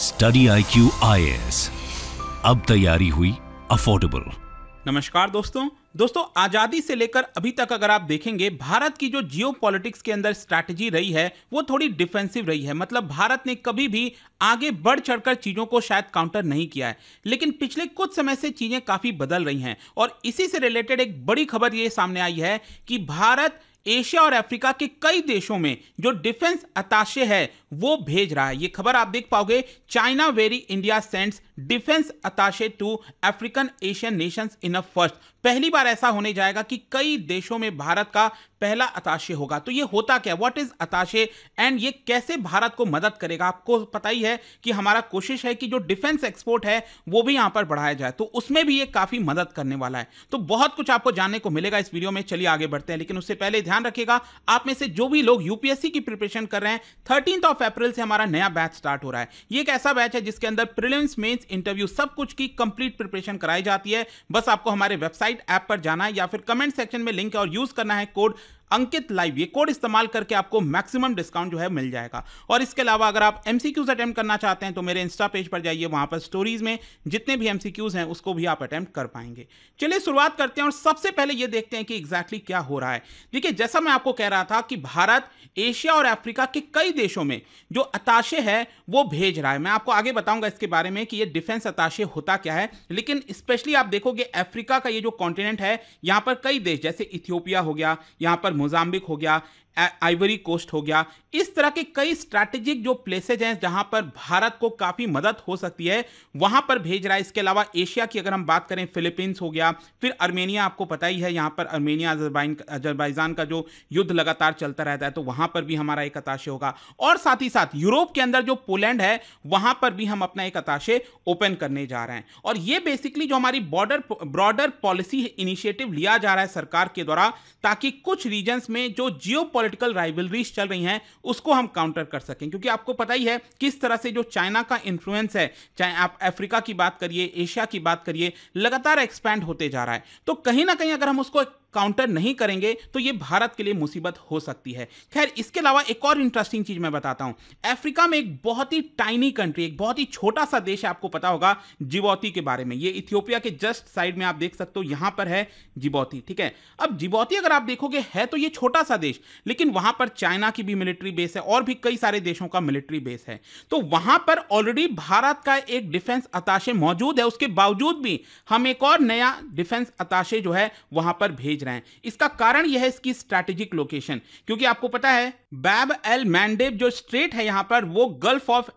study I Q I अब तैयारी हुई अफोर्डेबल नमस्कार दोस्तों दोस्तों आज़ादी से लेकर अभी तक अगर आप देखेंगे भारत की जो जियो पॉलिटिक्स के अंदर स्ट्रैटेजी रही है वो थोड़ी डिफेंसिव रही है मतलब भारत ने कभी भी आगे बढ़ चढ़कर चीज़ों को शायद काउंटर नहीं किया है लेकिन पिछले कुछ समय से चीज़ें काफ़ी बदल रही हैं और इसी से रिलेटेड एक बड़ी खबर ये सामने आई है कि भारत एशिया और अफ्रीका के कई देशों में जो डिफेंस अताशे है वो भेज रहा है ये खबर आप देख पाओगे China wary India sends defence attache to African Asian nations in a first पहली बार ऐसा होने जाएगा कि कई देशों में भारत का पहला अताशे होगा तो ये होता क्या व्हाट इज अताशे एंड ये कैसे भारत को मदद करेगा आपको पता ही है कि हमारा कोशिश है कि जो डिफेंस एक्सपोर्ट है वो भी यहां पर बढ़ाया जाए तो उसमें भी ये काफी मदद करने वाला है तो बहुत कुछ आपको जानने को मिलेगा इस वीडियो में चलिए आगे बढ़ते हैं लेकिन उससे पहले ध्यान रखिएगा आप में से जो भी लोग यूपीएससी की प्रिपरेशन कर रहे हैं थर्टीन ऑफ अप्रैल से हमारा नया बैच स्टार्ट हो रहा है ये एक ऐसा बैच है जिसके अंदर प्रिलिम्स मेन्स इंटरव्यू सब कुछ की कंप्लीट प्रिपरेशन कराई जाती है बस आपको हमारे वेबसाइट राइट ऐप पर जाना है या फिर कमेंट सेक्शन में लिंक है और यूज करना है कोड अंकित लाइव ये कोड इस्तेमाल करके आपको मैक्सिमम डिस्काउंट जो है मिल जाएगा और इसके अलावा अगर आप एम अटेम्प्ट करना चाहते हैं तो मेरे इंस्टा पेज पर जाइए वहां पर स्टोरीज में जितने भी एमसीक्यूज हैं उसको भी आप अटेम्प्ट कर पाएंगे चलिए शुरुआत करते हैं और सबसे पहले ये देखते हैं कि एग्जैक्टली exactly क्या हो रहा है देखिए जैसा मैं आपको कह रहा था कि भारत एशिया और अफ्रीका के कई देशों में जो अताशे है वो भेज रहा है मैं आपको आगे बताऊंगा इसके बारे में कि ये डिफेंस अताशे होता क्या है लेकिन स्पेशली आप देखोगे अफ्रीका का ये जो कॉन्टिनेंट है यहां पर कई देश जैसे इथियोपिया हो गया यहां पर मोजाम्बिक हो गया आइवरी कोस्ट हो गया इस तरह के कई स्ट्रैटेजिक जो प्लेसेज हैं जहां पर भारत को काफ़ी मदद हो सकती है वहां पर भेज रहा है इसके अलावा एशिया की अगर हम बात करें फिलीपींस हो गया फिर अर्मेनिया आपको पता ही है यहां पर अर्मेनिया अजरबाइन अजरबैजान का जो युद्ध लगातार चलता रहता है तो वहां पर भी हमारा एक अताशे होगा और साथ ही साथ यूरोप के अंदर जो पोलैंड है वहां पर भी हम अपना एक अताशे ओपन करने जा रहे हैं और ये बेसिकली जो हमारी बॉर्डर ब्रॉडर पॉलिसी इनिशिएटिव लिया जा रहा है सरकार के द्वारा ताकि कुछ रीजन्स में जो जियो पॉलिटिकल राइवलरीज चल रही हैं उसको हम काउंटर कर सकें क्योंकि आपको पता ही है किस तरह से जो चाइना का इन्फ्लुएंस है चाहे आप अफ्रीका की बात करिए एशिया की बात करिए लगातार एक्सपैंड होते जा रहा है तो कहीं ना कहीं अगर हम उसको काउंटर नहीं करेंगे तो ये भारत के लिए मुसीबत हो सकती है खैर इसके अलावा एक और इंटरेस्टिंग चीज मैं बताता हूं अफ्रीका में एक बहुत ही टाइनी कंट्री एक बहुत ही छोटा सा देश है आपको पता होगा जिबौती के बारे में ये इथियोपिया के जस्ट साइड में आप देख सकते हो यहां पर है जिबौती ठीक है अब जिबौती अगर आप देखोगे है तो ये छोटा सा देश लेकिन वहां पर चाइना की भी मिलिट्री बेस है और भी कई सारे देशों का मिलिट्री बेस है तो वहां पर ऑलरेडी भारत का एक डिफेंस अताशे मौजूद है उसके बावजूद भी हम एक और नया डिफेंस अताशे जो है वहां पर भेज रहे हैं इसका कारण यह है इसकी स्ट्रेटेजिक लोकेशन क्योंकि आपको पता है बैब एल मैंडेब जो स्ट्रेट है यहां पर वो गल्फ ऑफ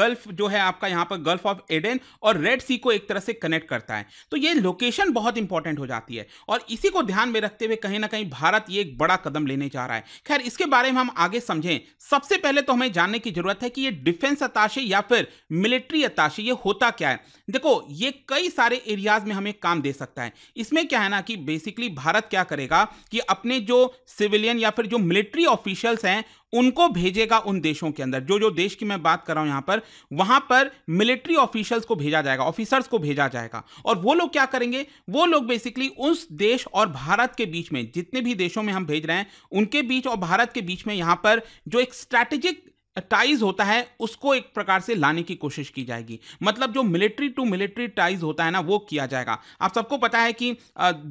गल्फ जो है आपका यहां पर गल्फ ऑफ एडेन और रेड सी को एक तरह से कनेक्ट करता है तो ये लोकेशन बहुत इंपॉर्टेंट हो जाती है और इसी को ध्यान में रखते हुए कहीं ना कहीं भारत ये एक बड़ा कदम लेने जा रहा है खैर इसके बारे में हम आगे समझें सबसे पहले तो हमें जानने की जरूरत है कि ये डिफेंस अताशे या फिर मिलिट्री अताशे ये होता क्या है देखो ये कई सारे एरियाज में हमें काम दे सकता है इसमें क्या है ना कि बेसिकली भारत क्या करेगा कि अपने जो सिविलियन या फिर जो मिलिट्री ऑफिशियल्स हैं उनको भेजेगा उन देशों के अंदर जो जो देश की मैं बात कर रहा हूं यहां पर वहां पर मिलिट्री ऑफिशियल्स को भेजा जाएगा ऑफिसर्स को भेजा जाएगा और वो लोग क्या करेंगे वो लोग बेसिकली उस देश और भारत के बीच में जितने भी देशों में हम भेज रहे हैं उनके बीच और भारत के बीच में यहां पर जो एक स्ट्रैटेजिक टाइज होता है उसको एक प्रकार से लाने की कोशिश की जाएगी मतलब जो मिलिट्री टू मिलिट्री टाइज होता है ना वो किया जाएगा आप सबको पता है कि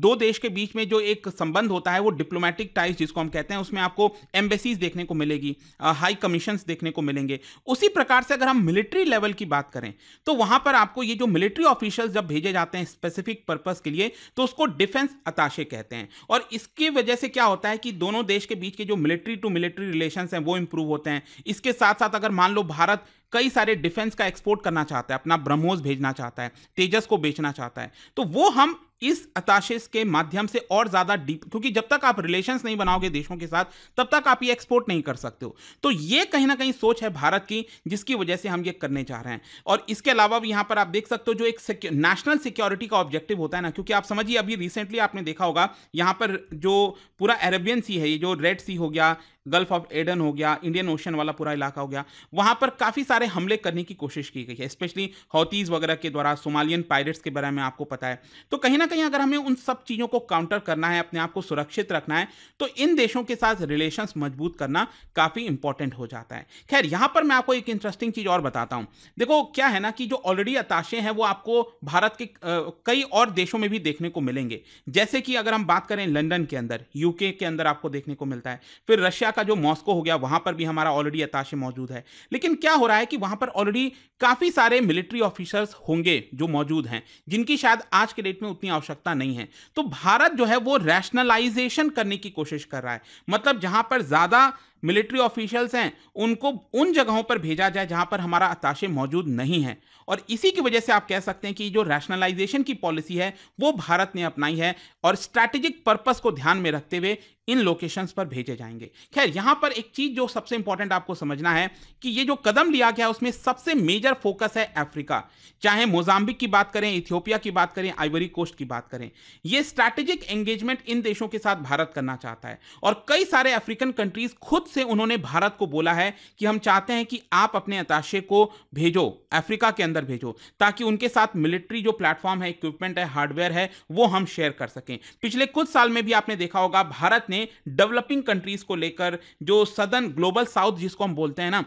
दो देश के बीच में जो एक संबंध होता है वो डिप्लोमेटिक टाइज जिसको हम कहते हैं उसमें आपको एम्बेसीज देखने को मिलेगी हाई कमीशन देखने को मिलेंगे उसी प्रकार से अगर हम मिलिट्री लेवल की बात करें तो वहां पर आपको ये जो मिलिट्री ऑफिशियल जब भेजे जाते हैं स्पेसिफिक पर्पज के लिए तो उसको डिफेंस अताशे कहते हैं और इसकी वजह से क्या होता है कि दोनों देश के बीच के जो मिलिट्री टू मिलिट्री रिलेशन हैं वो इंप्रूव होते हैं इसके इसके साथ साथ अगर मान लो भारत कई सारे डिफेंस का एक्सपोर्ट करना चाहता है अपना ब्रह्मोस भेजना चाहता है तेजस को बेचना चाहता है तो वो हम इस अताशिस के माध्यम से और ज़्यादा डीप क्योंकि जब तक आप रिलेशंस नहीं बनाओगे देशों के साथ तब तक आप ये एक्सपोर्ट नहीं कर सकते हो तो ये कहीं ना कहीं सोच है भारत की जिसकी वजह से हम ये करने चाह रहे हैं और इसके अलावा भी यहाँ पर आप देख सकते हो जो एक नेशनल सिक्योरिटी का ऑब्जेक्टिव होता है ना क्योंकि आप समझिए अभी रिसेंटली आपने देखा होगा यहाँ पर जो पूरा अरेबियन सी है ये जो रेड सी हो गया गल्फ ऑफ एडन हो गया इंडियन ओशन वाला पूरा इलाका हो गया वहाँ पर काफ़ी सारे सारे हमले करने की कोशिश की गई है स्पेशली हौतीज़ वगैरह के द्वारा सोमालियन पायरेट्स के बारे में आपको पता है तो कहीं ना कहीं अगर हमें उन सब चीज़ों को काउंटर करना है अपने आप को सुरक्षित रखना है तो इन देशों के साथ रिलेशन मजबूत करना काफ़ी इंपॉर्टेंट हो जाता है खैर यहाँ पर मैं आपको एक इंटरेस्टिंग चीज़ और बताता हूँ देखो क्या है ना कि जो ऑलरेडी अताशे हैं वो आपको भारत के कई और देशों में भी देखने को मिलेंगे जैसे कि अगर हम बात करें लंदन के अंदर यूके के अंदर आपको देखने को मिलता है फिर रशिया का जो मॉस्को हो गया वहां पर भी हमारा ऑलरेडी अताशे मौजूद है लेकिन क्या हो रहा है कि वहां पर ऑलरेडी काफ़ी सारे मिलिट्री ऑफिसर्स होंगे जो मौजूद हैं जिनकी शायद आज के डेट में उतनी आवश्यकता नहीं है तो भारत जो है वो रैशनलाइजेशन करने की कोशिश कर रहा है मतलब जहां पर ज़्यादा मिलिट्री ऑफिशियल्स हैं उनको उन जगहों पर भेजा जाए जहां पर हमारा अताशे मौजूद नहीं है और इसी की वजह से आप कह सकते हैं कि जो रैशनलाइजेशन की पॉलिसी है वो भारत ने अपनाई है और स्ट्रैटेजिक पर्पस को ध्यान में रखते हुए इन लोकेशंस पर भेजे जाएंगे खैर यहां पर एक चीज जो सबसे इंपॉर्टेंट आपको समझना है कि ये जो कदम लिया गया उसमें सबसे मेजर फोकस है अफ्रीका चाहे मोजाम्बिक की बात करें इथियोपिया की बात करें आइवरी कोस्ट की बात करें ये स्ट्रैटेजिक एंगेजमेंट इन देशों के साथ भारत करना चाहता है और कई सारे अफ्रीकन कंट्रीज खुद से उन्होंने भारत को बोला है कि हम चाहते हैं कि आप अपने अताशे को भेजो अफ्रीका के अंदर भेजो ताकि उनके साथ मिलिट्री जो प्लेटफॉर्म है इक्विपमेंट है हार्डवेयर है वो हम शेयर कर सकें पिछले कुछ साल में भी आपने देखा होगा भारत ने डेवलपिंग कंट्रीज को लेकर जो सदन ग्लोबल साउथ जिसको हम बोलते हैं ना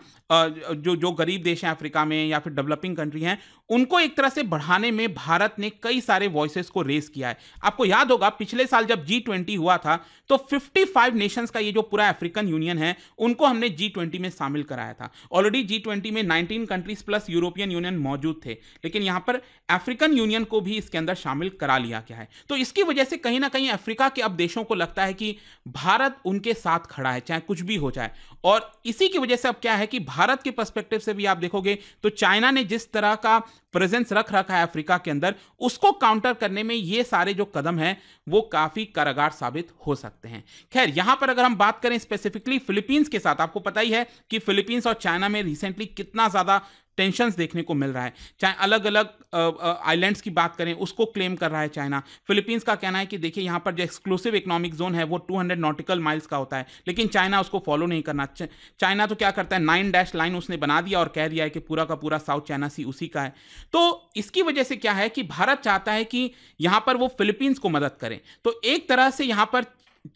जो जो गरीब देश हैं अफ्रीका में या फिर डेवलपिंग कंट्री हैं उनको एक तरह से बढ़ाने में भारत ने कई सारे वॉइसेस को रेस किया है आपको याद होगा पिछले साल जब जी ट्वेंटी हुआ था तो 55 नेशंस का ये जो पूरा अफ्रीकन यूनियन है हैं उनको हमने जी ट्वेंटी में शामिल कराया था ऑलरेडी जी ट्वेंटी में nineteen countries plus European Union मौजूद थे लेकिन यहां पर अफ्रीकन यूनियन को भी इसके अंदर शामिल करा लिया गया है तो इसकी वजह से कहीं ना कहीं अफ्रीका के अब देशों को लगता है कि भारत उनके साथ खड़ा है चाहे कुछ भी हो जाए और इसी की वजह से अब क्या है कि भारत के पर्सपेक्टिव से भी आप देखोगे तो चाइना ने जिस तरह का प्रेजेंस रख रखा है अफ्रीका के अंदर उसको काउंटर करने में ये सारे जो कदम हैं वो काफ़ी कारागार साबित हो सकते हैं खैर यहाँ पर अगर हम बात करें स्पेसिफिकली फिलीपींस के साथ आपको पता ही है कि फिलीपींस और चाइना में रिसेंटली कितना ज़्यादा टेंशन देखने को मिल रहा है चाहे अलग अलग आइलैंड्स की बात करें उसको क्लेम कर रहा है चाइना फिलीपींस का कहना है कि देखिए यहाँ पर जो एक्सक्लूसिव इकोनॉमिक जोन है वो 200 नॉटिकल माइल्स का होता है लेकिन चाइना उसको फॉलो नहीं करना चाइना तो क्या करता है नाइन डैश लाइन उसने बना दिया और कह दिया है कि पूरा का पूरा साउथ चाइना सी उसी का है तो इसकी वजह से क्या है कि भारत चाहता है कि यहाँ पर वो फिलीपींस को मदद करें तो एक तरह से यहाँ पर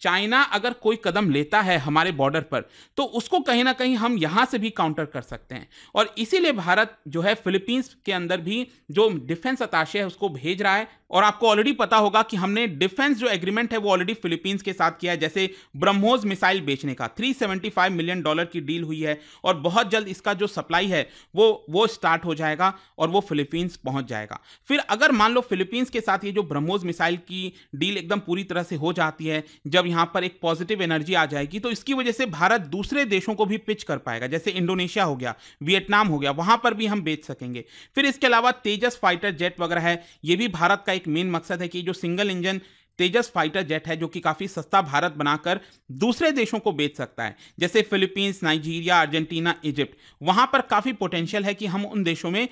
चाइना अगर कोई कदम लेता है हमारे बॉर्डर पर तो उसको कहीं ना कहीं हम यहाँ से भी काउंटर कर सकते हैं और इसीलिए भारत जो है फिलीपींस के अंदर भी जो डिफेंस अताशे है उसको भेज रहा है और आपको ऑलरेडी पता होगा कि हमने डिफेंस जो एग्रीमेंट है वो ऑलरेडी फिलीपींस के साथ किया है जैसे ब्रह्मोस मिसाइल बेचने का 375 मिलियन डॉलर की डील हुई है और बहुत जल्द इसका जो सप्लाई है वो वो स्टार्ट हो जाएगा और वो फिलीपींस पहुंच जाएगा फिर अगर मान लो फिलीपींस के साथ ये जो ब्रह्मोस मिसाइल की डील एकदम पूरी तरह से हो जाती है जब यहां पर एक पॉजिटिव एनर्जी आ जाएगी तो इसकी वजह से भारत दूसरे देशों को भी पिच कर पाएगा जैसे इंडोनेशिया हो गया वियतनाम हो गया वहां पर भी हम बेच सकेंगे फिर इसके अलावा तेजस फाइटर जेट वगैरह है ये भी भारत का एक मेन मकसद है कि जो single engine Tejas fighter jet है जो कि काफ़ी सस्ता भारत बनाकर दूसरे देशों को बेच सकता है जैसे फिलीपींस नाइजीरिया अर्जेंटीना इजिप्ट वहाँ पर काफ़ी पोटेंशियल है कि हम उन देशों में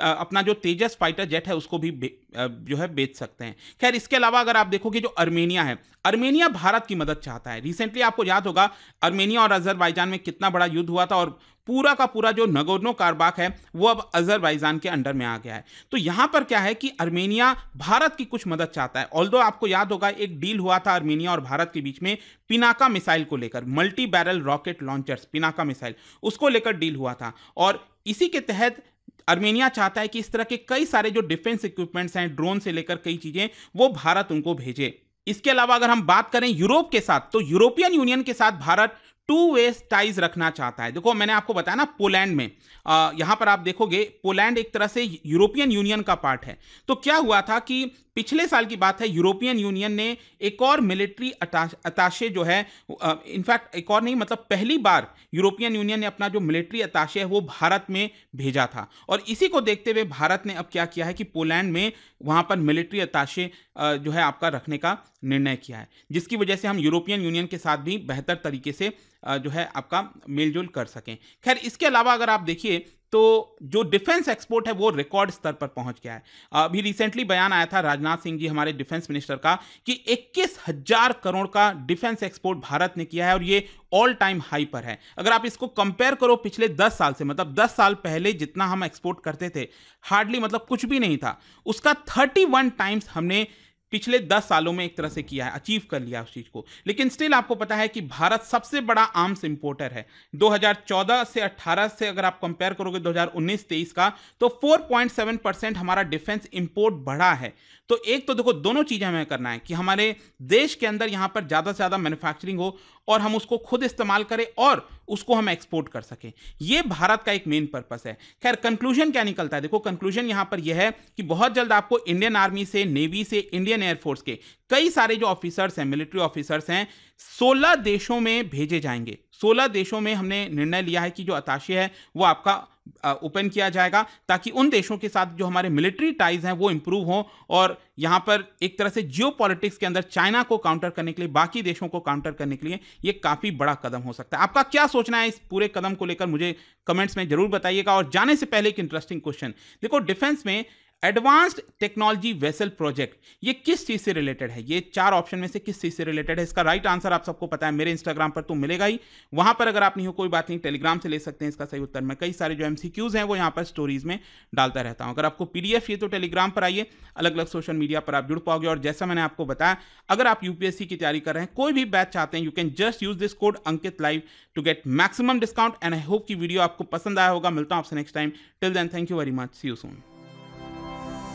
अपना जो तेजस फाइटर जेट है उसको भी जो है बेच सकते हैं खैर इसके अलावा अगर आप देखोगे जो अर्मेनिया है अर्मेनिया भारत की मदद चाहता है रिसेंटली आपको याद होगा अर्मेनिया और अजरबैजान में कितना बड़ा युद्ध हुआ था और पूरा का पूरा जो नगोर्नो कारबाक है वो अब अजरबैजान के अंडर में आ गया है तो यहाँ पर क्या है कि अर्मेनिया भारत की कुछ मदद चाहता है ऑल आपको याद होगा एक डील हुआ था अर्मेनिया और भारत के बीच में पिनाका मिसाइल को लेकर multi barrel rocket launchers Pinaka missile उसको लेकर डील हुआ था और इसी के तहत आर्मेनिया चाहता है कि इस तरह के कई सारे जो डिफेंस इक्विपमेंट्स हैं ड्रोन से लेकर कई चीजें वो भारत उनको भेजे इसके अलावा अगर हम बात करें यूरोप के साथ तो यूरोपियन यूनियन के साथ भारत टू वे टाइज रखना चाहता है देखो मैंने आपको बताया ना पोलैंड में आ, यहां पर आप देखोगे पोलैंड एक तरह से यूरोपियन यूनियन का पार्ट है तो क्या हुआ था कि पिछले साल की बात है यूरोपियन यूनियन ने एक और मिलिट्री अताशे जो है इनफैक्ट एक और नहीं मतलब पहली बार यूरोपियन यूनियन ने अपना जो मिलिट्री अताशे है वो भारत में भेजा था और इसी को देखते हुए भारत ने अब क्या किया है कि पोलैंड में वहाँ पर मिलिट्री अताशे जो है आपका रखने का निर्णय किया है जिसकी वजह से हम यूरोपियन यूनियन के साथ भी बेहतर तरीके से जो है आपका मेलजोल कर सकें खैर इसके अलावा अगर आप देखिए तो जो डिफेंस एक्सपोर्ट है वो रिकॉर्ड स्तर पर पहुंच गया है अभी रिसेंटली बयान आया था राजनाथ सिंह जी हमारे डिफेंस मिनिस्टर का कि इक्कीस हजार करोड़ का डिफेंस एक्सपोर्ट भारत ने किया है और ये ऑल टाइम हाई पर है अगर आप इसको कंपेयर करो पिछले 10 साल से मतलब 10 साल पहले जितना हम एक्सपोर्ट करते थे हार्डली मतलब कुछ भी नहीं था उसका 31 टाइम्स हमने पिछले दस सालों में एक तरह से किया है अचीव कर लिया उस चीज़ को लेकिन स्टिल आपको पता है कि भारत सबसे बड़ा आर्म्स इंपोर्टर है 2014 से 18 से अगर आप कंपेयर करोगे 2019-23 का तो 4.7 परसेंट हमारा डिफेंस इंपोर्ट बढ़ा है तो एक तो देखो दोनों चीज़ें हमें करना है कि हमारे देश के अंदर यहाँ पर ज़्यादा से ज़्यादा मैन्युफैक्चरिंग हो और हम उसको खुद इस्तेमाल करें और उसको हम एक्सपोर्ट कर सकें ये भारत का एक मेन पर्पस है खैर कंक्लूजन क्या निकलता है देखो कंक्लूजन यहाँ पर यह है कि बहुत जल्द आपको इंडियन आर्मी से नेवी से इंडियन एयरफोर्स के कई सारे जो ऑफिसर्स हैं मिलिट्री ऑफिसर्स हैं सोलह देशों में भेजे जाएंगे सोलह देशों में हमने निर्णय लिया है कि जो अताशी है वो आपका ओपन किया जाएगा ताकि उन देशों के साथ जो हमारे मिलिट्री टाइज हैं वो इम्प्रूव हों और यहाँ पर एक तरह से जियो के अंदर चाइना को काउंटर करने के लिए बाकी देशों को काउंटर करने के लिए ये काफ़ी बड़ा कदम हो सकता है आपका क्या सोचना है इस पूरे कदम को लेकर मुझे कमेंट्स में जरूर बताइएगा और जाने से पहले एक इंटरेस्टिंग क्वेश्चन देखो डिफेंस में एडवांस्ड टेक्नोलॉजी वेसल प्रोजेक्ट ये किस चीज़ से रिलेटेड है ये चार ऑप्शन में से किस चीज़ से रिलेटेड है इसका राइट आंसर आप सबको पता है मेरे इंस्टाग्राम पर तो मिलेगा ही वहाँ पर अगर आप नहीं हो कोई बात नहीं टेलीग्राम से ले सकते हैं इसका सही उत्तर मैं कई सारे जो एम हैं वो यहाँ पर स्टोरीज में डालता रहता हूँ अगर आपको पी चाहिए तो टेलीग्राम पर आइए अलग अलग सोशल मीडिया पर आप जुड़ पाओगे और जैसा मैंने आपको बताया अगर आप यूपीएससी की तैयारी कर रहे हैं कोई भी बैच चाहते हैं you can just use this code Ankit live to get maximum discount and I hope की वीडियो आपको पसंद आया होगा मिलता हूँ आपसे next time till then thank you very much see you soon